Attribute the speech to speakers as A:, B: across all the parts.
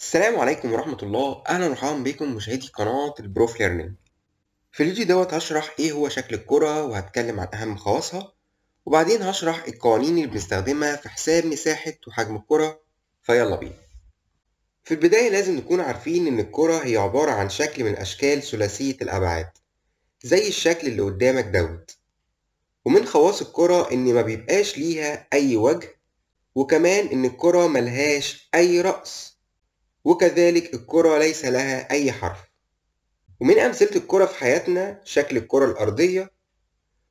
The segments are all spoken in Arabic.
A: السلام عليكم ورحمة الله أهلا وسهلا بكم مشاهدي قناة البروف ليرنينج في الفيديو دوت هشرح إيه هو شكل الكرة وهتكلم عن أهم خواصها وبعدين هشرح القوانين اللي بنستخدمها في حساب مساحة وحجم الكرة فيلا بينا في البداية لازم نكون عارفين إن الكرة هي عبارة عن شكل من أشكال ثلاثية الأبعاد زي الشكل اللي قدامك دوت ومن خواص الكرة إن ما بيبقاش ليها أي وجه وكمان إن الكرة ملهاش أي رأس وكذلك الكرة ليس لها أي حرف ومن أمثلة الكرة في حياتنا شكل الكرة الأرضية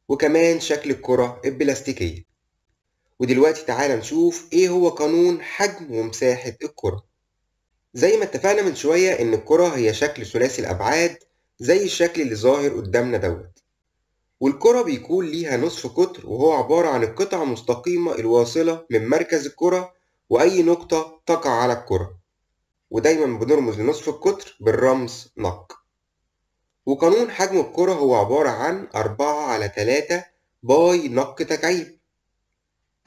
A: وكمان شكل الكرة البلاستيكية ودلوقتي تعالى نشوف إيه هو قانون حجم ومساحة الكرة زي ما اتفقنا من شوية إن الكرة هي شكل ثلاثي الأبعاد زي الشكل اللي ظاهر قدامنا دوت والكرة بيكون ليها نصف قطر وهو عبارة عن القطعة المستقيمة الواصلة من مركز الكرة وأي نقطة تقع على الكرة ودايما بنرمز لنصف القطر بالرمز نق وقانون حجم الكرة هو عبارة عن أربعة على تلاتة باي نق تكعيب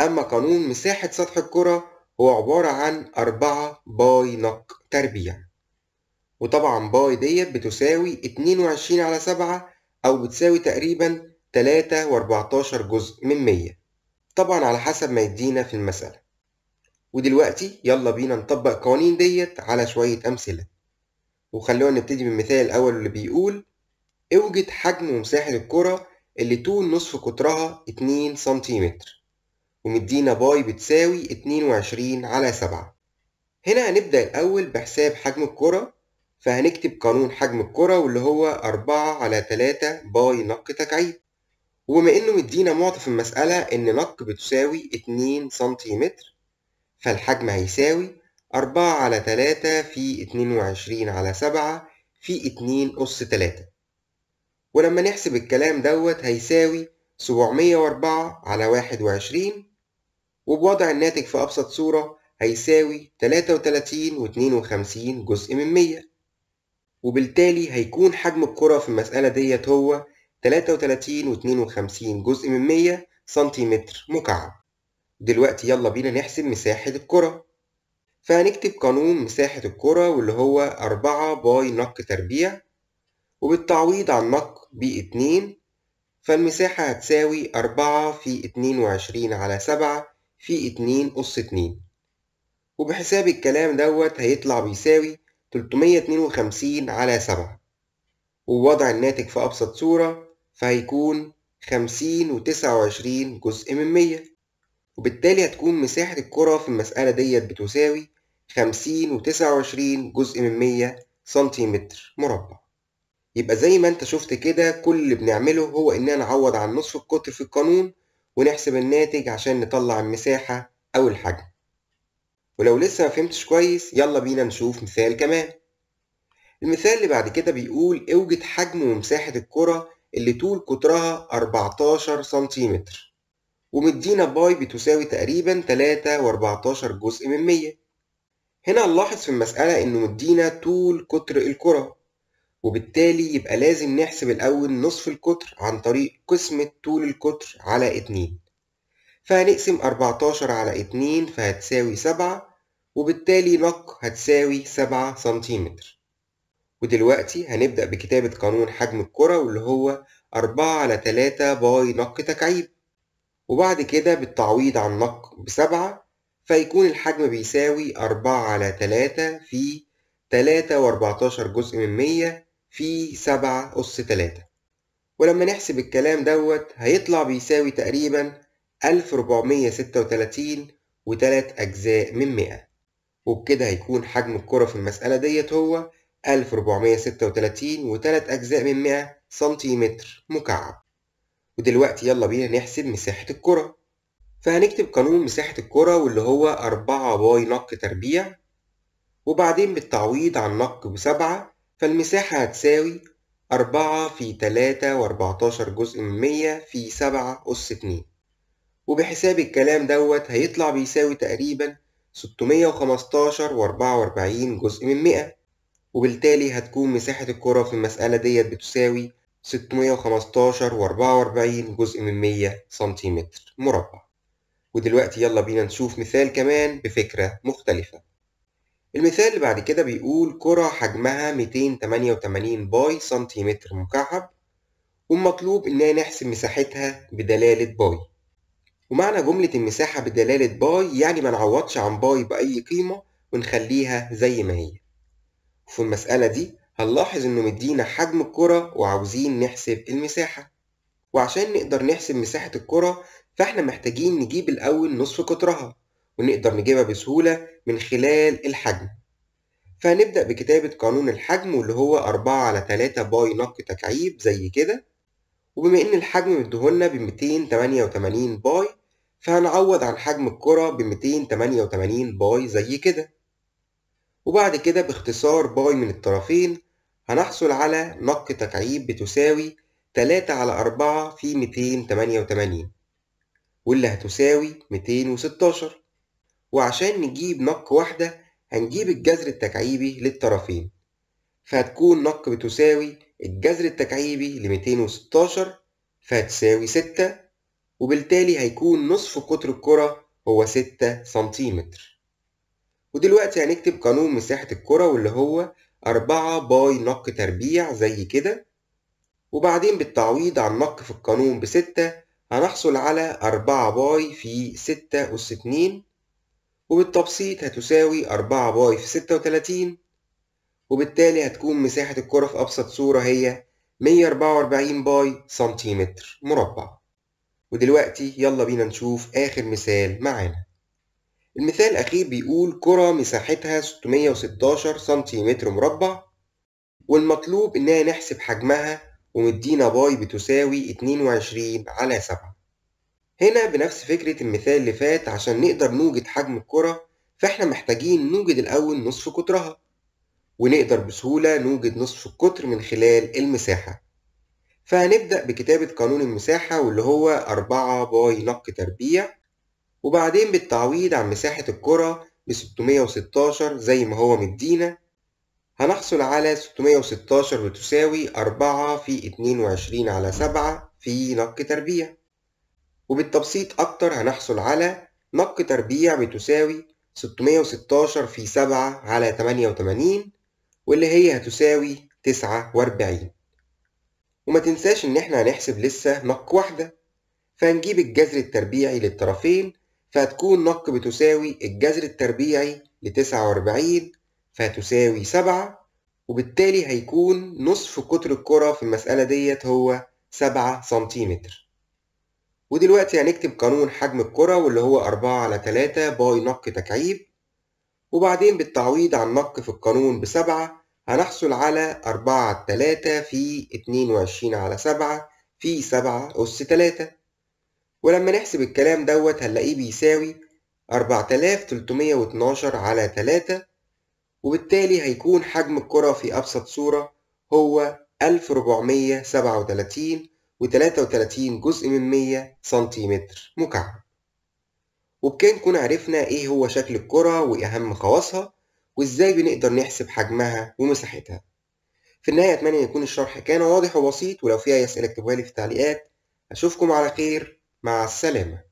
A: أما قانون مساحة سطح الكرة هو عبارة عن أربعة باي نق تربيع وطبعا باي ديت بتساوي اتنين وعشرين على سبعة أو بتساوي تقريبا تلاتة وأربعتاشر جزء من مية طبعا على حسب ما يدينا في المسألة ودلوقتي يلا بينا نطبق القوانين ديت على شوية أمثلة وخلونا نبتدي بالمثال الأول اللي بيقول اوجد حجم ومساحة الكرة اللي طول نصف قطرها 2 سنتيمتر ومدينا باي بتساوي 22 على 7 هنا هنبدأ الأول بحساب حجم الكرة فهنكتب قانون حجم الكرة واللي هو 4 على 3 باي نق تكعيب وبما إنه مدينا معطى في المسألة إن نق بتساوي 2 سنتيمتر فالحجم هيساوي أربعة على تلاتة في اتنين وعشرين على سبعة في اتنين أس تلاتة ولما نحسب الكلام دوت هيساوي سبعمية وأربعة على واحد وعشرين وبوضع الناتج في أبسط صورة هيساوي تلاتة وتلاتين واتنين وخمسين جزء من مية وبالتالي هيكون حجم الكرة في المسألة ديت هو تلاتة وتلاتين واتنين وخمسين جزء من مية سنتيمتر مكعب دلوقتي يلا بينا نحسب مساحة الكرة فهنكتب قانون مساحة الكرة واللي هو أربعة باي نق تربيع وبالتعويض عن نق باتنين فالمساحة هتساوي أربعة في اتنين وعشرين على سبعة في اتنين أس اتنين وبحساب الكلام دوت هيطلع بيساوي تلتمية اتنين وخمسين على سبعة ووضع الناتج في أبسط صورة فهيكون خمسين وتسعة وعشرين جزء من مية وبالتالي هتكون مساحة الكرة في المسألة ديت بتساوي خمسين وتسعة وعشرين جزء من مية سنتيمتر مربع يبقى زي ما انت شفت كده كل اللي بنعمله هو اننا نعوض عن نصف القطر في القانون ونحسب الناتج عشان نطلع المساحة أو الحجم ولو لسه ما فهمتش كويس يلا بينا نشوف مثال كمان المثال اللي بعد كده بيقول اوجد حجم ومساحة الكرة اللي طول قطرها 14 سنتيمتر ومدينا باي بتساوي تقريبا 3 و14 جزء من 100 هنا نلاحظ في المسألة إنه مدينا طول قطر الكرة وبالتالي يبقى لازم نحسب الأول نصف القطر عن طريق قسمة طول القطر على 2 فهنقسم 14 على 2 فهتساوي 7 وبالتالي نق هتساوي 7 سنتيمتر ودلوقتي هنبدأ بكتابة قانون حجم الكرة واللي هو 4 على 3 باي نق تكعيب وبعد كده بالتعويض عن نق بسبعة فيكون الحجم بيساوي أربعة على تلاتة في تلاتة وأربعتاشر جزء من مية في سبعة أس تلاتة ولما نحسب الكلام دوت هيطلع بيساوي تقريبا ألف ربعمية ستة وتلاتين وتلات أجزاء من مئة وبكده هيكون حجم الكرة في المسألة ديت هو ألف ربعمية ستة وتلاتين وتلات أجزاء من مئة سنتيمتر مكعب ودلوقتي يلا بينا نحسب مساحة الكرة فهنكتب قانون مساحة الكرة واللي هو أربعة باي نق تربيع وبعدين بالتعويض عن نق بسبعة فالمساحة هتساوي أربعة في تلاتة وأربعتاشر جزء من مية في سبعة أس اتنين وبحساب الكلام دوت هيطلع بيساوي تقريبا ستمية وخمستاشر وأربعة وأربعين جزء من مية وبالتالي هتكون مساحة الكرة في المسألة ديت بتساوي 615 و44 جزء من 100 سنتيمتر مربع ودلوقتي يلا بينا نشوف مثال كمان بفكرة مختلفة المثال اللي بعد كده بيقول كرة حجمها 288 باي سنتيمتر مكعب والمطلوب إننا نحسب مساحتها بدلالة باي ومعنى جملة المساحة بدلالة باي يعني ما نعوضش عن باي بأي قيمة ونخليها زي ما هي في المسألة دي هنلاحظ إنه مدينا حجم الكرة وعاوزين نحسب المساحة وعشان نقدر نحسب مساحة الكرة فإحنا محتاجين نجيب الأول نصف قطرها ونقدر نجيبها بسهولة من خلال الحجم فهنبدأ بكتابة قانون الحجم واللي هو 4 على 3 باي نق تكعيب زي كده وبما إن الحجم مديهولنا ب 288 باي فهنعوض عن حجم الكرة ب 288 باي زي كده وبعد كده باختصار باي من الطرفين هنحصل على نق تكعيب بتساوي 3 على 4 في 288 واللي هتساوي 216 وعشان نجيب نق واحدة هنجيب الجذر التكعيبي للطرفين فهتكون نق بتساوي الجذر التكعيبي ل 216 فهتساوي 6 وبالتالي هيكون نصف قطر الكرة هو 6 سنتيمتر ودلوقتي هنكتب قانون مساحة الكرة واللي هو أربعة باي نق تربيع زي كده وبعدين بالتعويض عن نق في القانون بستة هنحصل على أربعة باي في ستة أس اتنين وبالتبسيط هتساوي أربعة باي في ستة وتلاتين وبالتالي هتكون مساحة الكرة في أبسط صورة هي مية أربعة وأربعين باي سنتيمتر مربع ودلوقتي يلا بينا نشوف آخر مثال معانا المثال الأخير بيقول كرة مساحتها 616 سنتيمتر مربع والمطلوب إننا نحسب حجمها ومدينا باي بتساوي 22 على 7 هنا بنفس فكرة المثال اللي فات عشان نقدر نوجد حجم الكرة فإحنا محتاجين نوجد الأول نصف قطرها ونقدر بسهولة نوجد نصف القطر من خلال المساحة فهنبدأ بكتابة قانون المساحة واللي هو 4 باي نق تربيع وبعدين بالتعويض عن مساحة الكرة ب 616 زي ما هو مدينا هنحصل على 616 بتساوي 4 في 22 على 7 في نق تربيع وبالتبسيط أكتر هنحصل على نق تربيع بتساوي 616 في 7 على 88 واللي هي هتساوي 49 وما تنساش إن إحنا هنحسب لسه نق واحدة فهنجيب الجذر التربيعي للطرفين فهتكون نق بتساوي الجذر التربيعي لتسعة وأربعين فهتساوي سبعة وبالتالي هيكون نصف قطر الكرة في المسألة ديت هو سبعة سنتيمتر ودلوقتي هنكتب قانون حجم الكرة واللي هو أربعة على تلاتة باي نق تكعيب وبعدين بالتعويض عن نق في القانون بسبعة هنحصل على أربعة على تلاتة في اتنين وعشرين على سبعة في سبعة أس تلاتة ولما نحسب الكلام دوت هنلاقيه بيساوي 4312 على 3 وبالتالي هيكون حجم الكرة في أبسط صورة هو 1437 و33 جزء من 100 سنتيمتر مكعب وبكده نكون عرفنا إيه هو شكل الكرة وأهم خواصها وإزاي بنقدر نحسب حجمها ومساحتها في النهاية أتمنى يكون الشرح كان واضح وبسيط ولو في أي أسئلة اكتبوها لي في التعليقات أشوفكم على خير مع السلامة